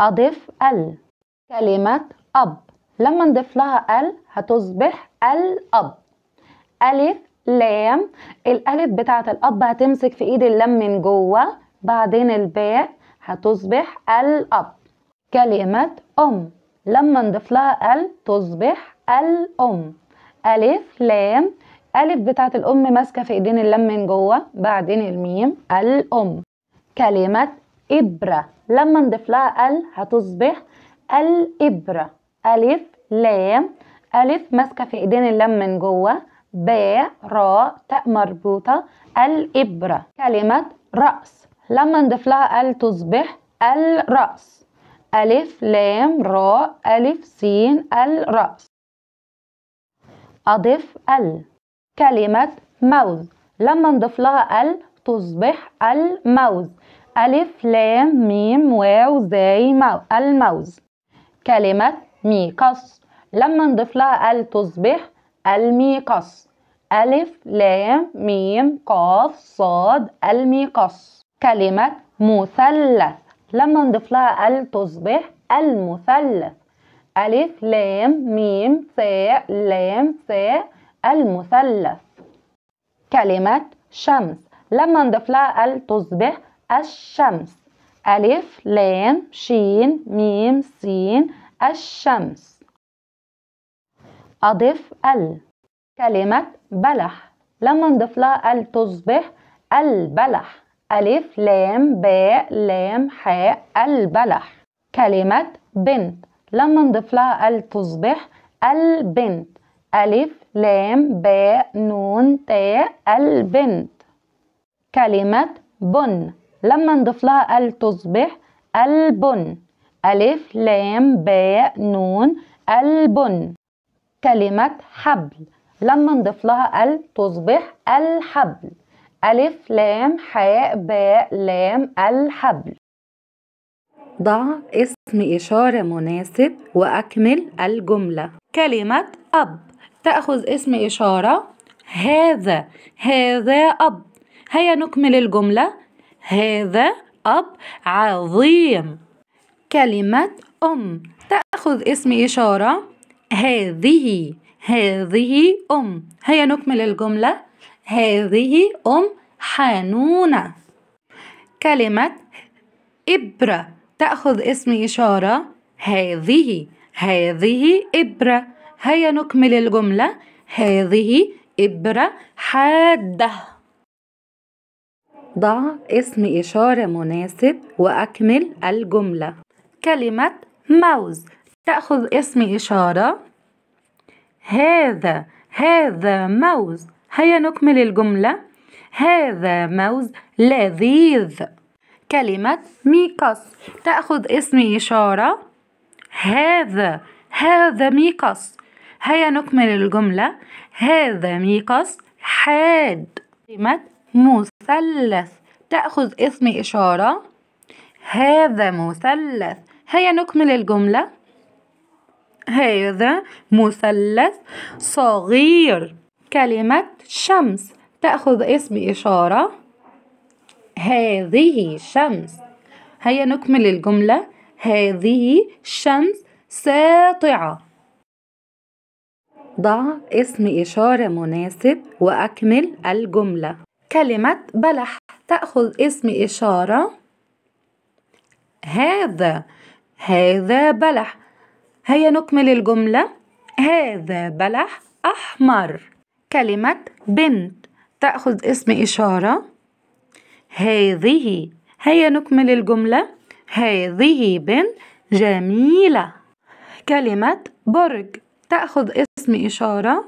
أضيف ال كلمة أب لما نضيف لها ال هتصبح الأب ألف لام الألف بتاعة الأب هتمسك في إيد اللام من جوه بعدين الباء هتصبح الأب كلمة أم لما نضيف لها ال تصبح الأم ألف لام ألف بتاعة الأم ماسكة في إيدين اللام من جوه بعدين الميم الأم كلمة إبرة لما نضيف لها ال هتصبح الإبرة ألف لام ألف ماسكة في إيدين اللام من جوه باء راء تاء مربوطة الإبرة كلمة رأس لما نضيف لها ال تصبح الرأس ألف لام راء ألف سين الرأس أضف ال كلمة موز لما نضيف لها ال تصبح الموز ألف لام ميم واو زي الموز كلمة ميقص لما نضيف لها ال تصبح الميقص ألف لام ميم قاف صاد الميقص كلمة مثلث لما نضيف لها ال تصبح المثلث ألف لام ميم ثاء لام ثاء المثلث كلمة شمس لما نضيف لها ال تصبح الشمس ألف لام شين ميم سين الشمس أضف ال كلمة بلح لما نضيف لها ال تصبح البلح ألف لام باء لام حاء البلح كلمة بنت لما نضيف لها ال تصبح البنت ألف لام باء نون تاء البنت كلمة بن لما نضيف لها ال تصبح البن ألف لام باء نون البن كلمة حبل لما نضيف لها ال تصبح الحبل ألف لام حاء باء لام الحبل ضع اسم إشارة مناسب وأكمل الجملة كلمة أب تأخذ اسم إشارة هذا هذا أب هيا نكمل الجملة هذا أب عظيم كلمة أم تأخذ اسم إشارة هذه هذه أم هيا نكمل الجملة هذه أم حنونة كلمة إبرة تأخذ اسم إشارة هذه هذه إبرة هيا نكمل الجملة هذه إبرة حادة ضع اسم إشارة مناسب وأكمل الجملة كلمة موز تأخذ اسم إشارة هذا هذا موز هيا نكمل الجملة هذا موز لذيذ كلمة ميقص تأخذ اسم إشارة هذا هذا ميقص هيا نكمل الجملة هذا ميقص حاد كلمة مثلث تأخذ اسم إشارة هذا مثلث هيا نكمل الجملة هذا مثلث صغير كلمة شمس تأخذ اسم إشارة هذه شمس هيا نكمل الجملة هذه شمس ساطعة ضع اسم إشارة مناسب وأكمل الجملة كلمة بلح تأخذ اسم إشارة هذا هذا بلح هيا نكمل الجملة هذا بلح أحمر كلمة بنت تأخذ اسم إشارة هذه هيا نكمل الجملة هذه بنت جميلة كلمة برج تأخذ اسم إشارة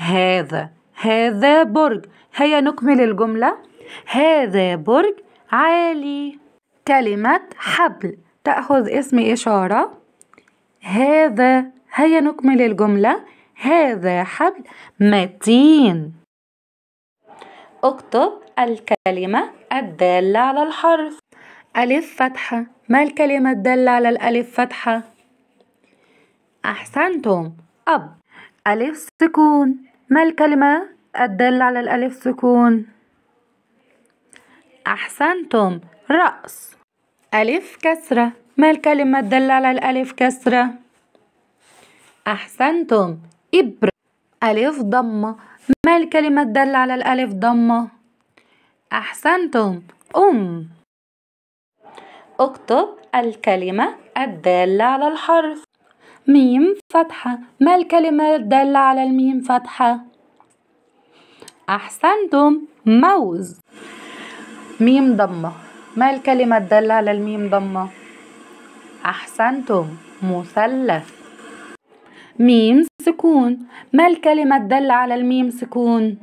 هذا هذا برج هيا نكمل الجملة هذا برج عالي كلمة حبل تأخذ اسم إشارة هذا هيا نكمل الجملة هذا حبل متين اكتب الكلمة الدالة على الحرف ألف فتحة ما الكلمة الدالة على الألف فتحة؟ أحسنتم أب ألف سكون ما الكلمة الدالة على الألف سكون أحسنتم رأس ألف كسرة ما الكلمة الدالة على الألف كسرة أحسنتم إبرة ألف ضمة ما الكلمة الدالة على الألف ضمة أحسنتم أم اكتب الكلمة الدالة على الحرف ميم فتحة ما الكلمة الدالة على الميم فتحة؟ أحسنتم موز ميم ضمة ما الكلمة الدالة على الميم ضمة؟ أحسنتم مثلث ميم سكون ما الكلمة الدالة على الميم سكون؟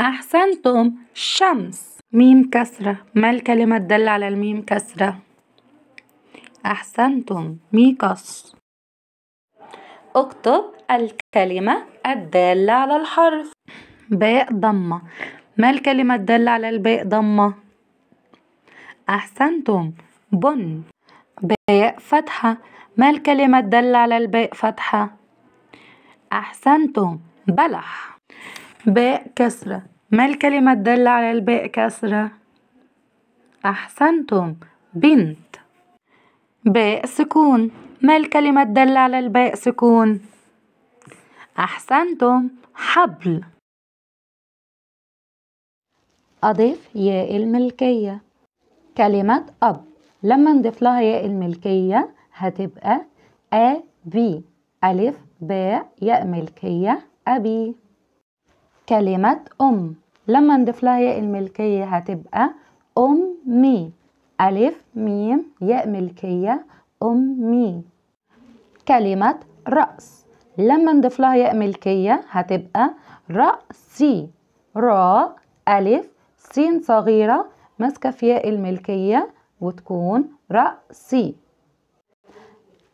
أحسنتم شمس ميم كسرة ما الكلمة الدالة على الميم كسرة؟ أحسنتم ميقص اكتب الكلمة الدالة على الحرف باء ضمة ما الكلمة الدالة على الباء ضمة؟ أحسنتم بن باء فتحة ما الكلمة الدالة على الباء فتحة؟ أحسنتم بلح باء كسرة ما الكلمة الدالة على الباء كسرة؟ أحسنتم بنت باء سكون ما الكلمة الدالة على الباء سكون؟ أحسنتم حبل أضيف ياء الملكية كلمة أب لما نضيف لها ياء الملكية هتبقى أ بي ألف باء ياء ملكية أبي كلمة أم لما نضيف لها ياء الملكية هتبقى أمي ألف ميم ياء ملكية أمي كلمة رأس لما نضيف لها ياء ملكية هتبقى رأسي را ألف سين صغيرة ماسكة في ياء الملكية وتكون رأسي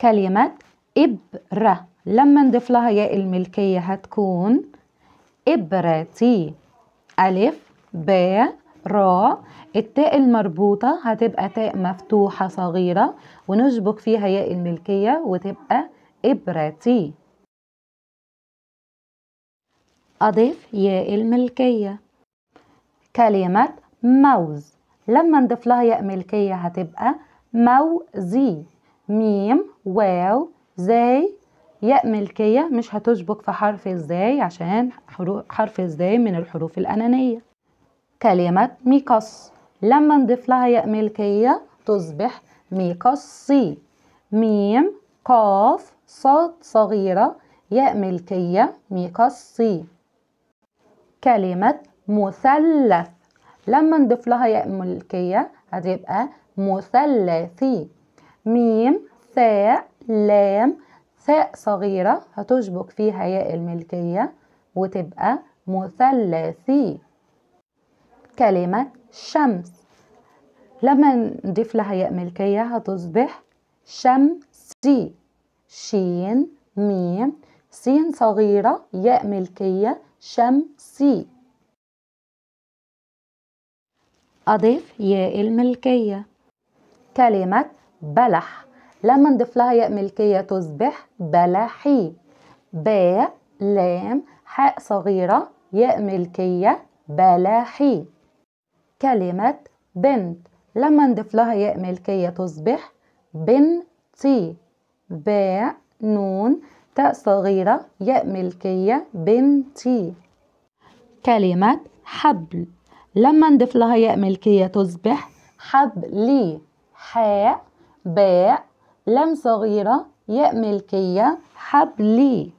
كلمة إبرة لما نضيف لها ياء الملكية هتكون إبرتي ألف ب را التاء المربوطة هتبقى تاء مفتوحة صغيرة ونشبك فيها ياء الملكية وتبقى إبرتي أضيف ياء الملكية كلمة موز لما نضيف لها ياء ملكية هتبقى موزي ميم واو زي ياء ملكية مش هتشبك في حرف الزاي عشان حرف الزاي من الحروف الأنانية كلمة ميقص لما نضيف لها ياء ملكية تصبح سي ميم قاف صاد صغيرة ياء ملكية سي كلمة مثلث لما نضيف لها ياء ملكية هتبقى مثلثي ميم ثاء لام ثاء صغيرة هتشبك فيها ياء الملكية وتبقى مثلثي كلمة شمس لما نضيف لها ياء ملكية هتصبح شمسي شين ميم سين صغيرة ياء ملكية شمسي أضيف ياء الملكية كلمة بلح لما نضيف لها ياء ملكية تصبح بلحي باء لام حاء صغيرة ياء ملكية بلاحي كلمة بنت لما نضيف لها ياء ملكية تصبح بنتي باء نون تاء صغيرة ياء ملكية بنتي كلمة حبل لما نضيف لها ياء ملكية تصبح حبلي حاء باء لم صغيرة ياء ملكية حبلي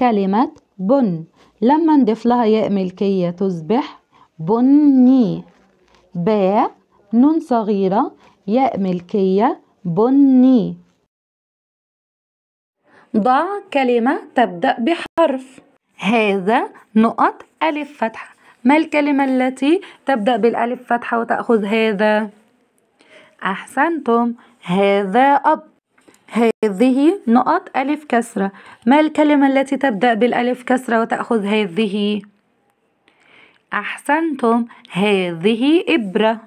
كلمة بن لما نضيف لها ياء ملكية تصبح بني باء نون صغيرة ياء ملكية بني ضع كلمة تبدأ بحرف هذا نقط ألف فتحة ما الكلمة التي تبدأ بالألف فتحة وتأخذ هذا؟ أحسنتم هذا أب هذه نقط ألف كسرة ما الكلمة التي تبدأ بالألف كسرة وتأخذ هذه؟ أحسنتم هذه إبرة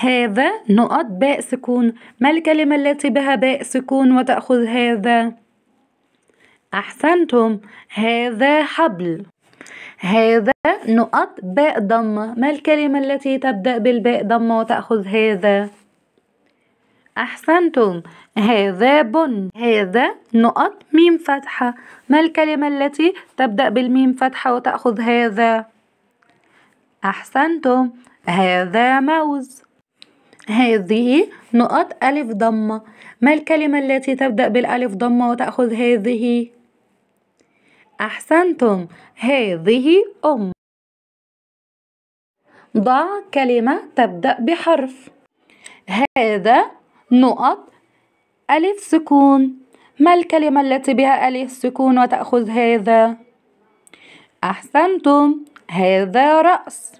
هذا نقط باء سكون ما الكلمة التي بها باء سكون وتأخذ هذا؟ أحسنتم هذا حبل هذا نقط باء ضمة ما الكلمة التي تبدأ بالباء ضمة وتأخذ هذا؟ أحسنتم هذا بن هذا نقط ميم فتحة ما الكلمة التي تبدأ بالميم فتحة وتأخذ هذا؟ أحسنتم هذا موز هذه نقط ألف ضمة ما الكلمة التي تبدأ بالألف ضمة وتأخذ هذه؟ أحسنتم هذه أم ضع كلمة تبدأ بحرف هذا نقط ألف سكون ما الكلمة التي بها ألف سكون وتأخذ هذا؟ أحسنتم هذا رأس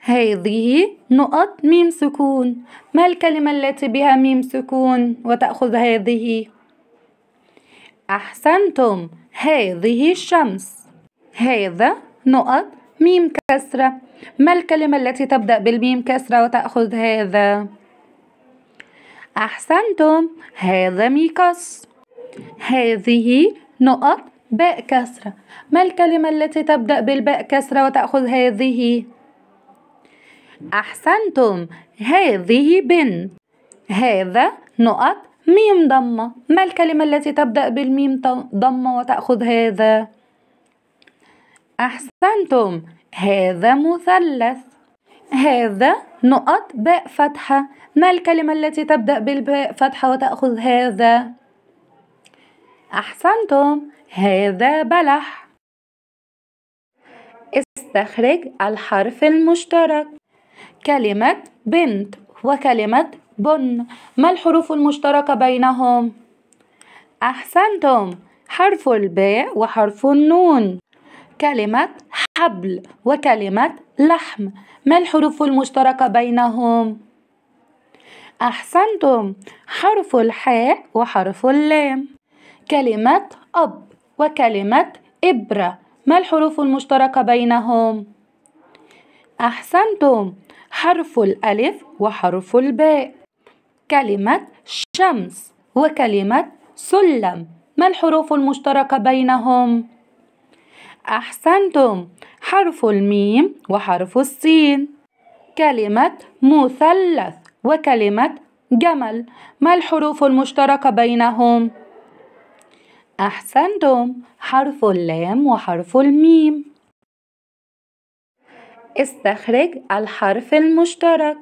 هذه نقط ميم سكون ما الكلمة التي بها ميم سكون وتأخذ هذه أحسنتم هذه الشمس هذا نقط ميم كسرة ما الكلمة التي تبدأ بالميم كسرة وتأخذ هذا أحسنتم هذا ميكاس هذه نقط باء كسرة ما الكلمة التي تبدأ بالباء كسرة وتأخذ هذه؟ أحسنتم هذه بنت هذا نقط ميم ضمة ما الكلمة التي تبدأ بالميم ضمة وتأخذ هذا؟ أحسنتم هذا مثلث هذا نقط باء فتحة ما الكلمة التي تبدأ بالباء فتحة وتأخذ هذا؟ أحسنتم هذا بلح استخرج الحرف المشترك كلمة بنت وكلمة بن ما الحروف المشتركة بينهم؟ أحسنتم حرف الباء وحرف النون كلمة حبل وكلمة لحم ما الحروف المشتركة بينهم؟ أحسنتم حرف الحاء وحرف اللام كلمة أب وكلمة إبرة ما الحروف المشتركة بينهم؟ أحسنتم حرف الألف وحرف الباء كلمة شمس وكلمة سلم ما الحروف المشتركة بينهم؟ أحسنتم حرف الميم وحرف السين كلمة مثلث وكلمة جمل ما الحروف المشتركة بينهم؟ أحسنتم حرف اللام وحرف الميم استخرج الحرف المشترك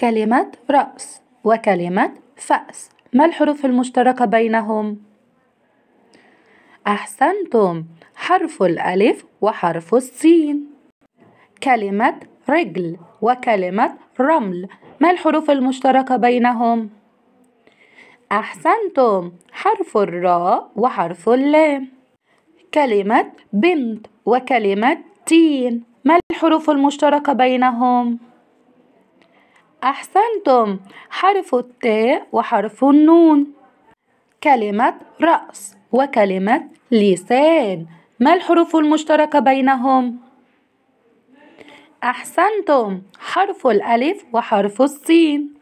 كلمة رأس وكلمة فأس ما الحروف المشتركة بينهم؟ أحسنتم حرف الألف وحرف السين كلمة رجل وكلمة رمل ما الحروف المشتركة بينهم؟ أحسنتم حرف الراء وحرف اللام كلمة بنت وكلمة تين ما الحروف المشتركة بينهم؟ أحسنتم حرف التاء وحرف النون كلمة رأس وكلمة لسان ما الحروف المشتركة بينهم؟ أحسنتم حرف الألف وحرف السين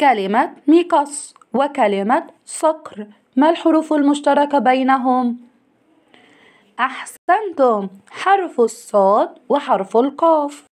كلمة ميقص وكلمة صقر ما الحروف المشتركة بينهم؟ أحسنتم حرف الصاد وحرف القاف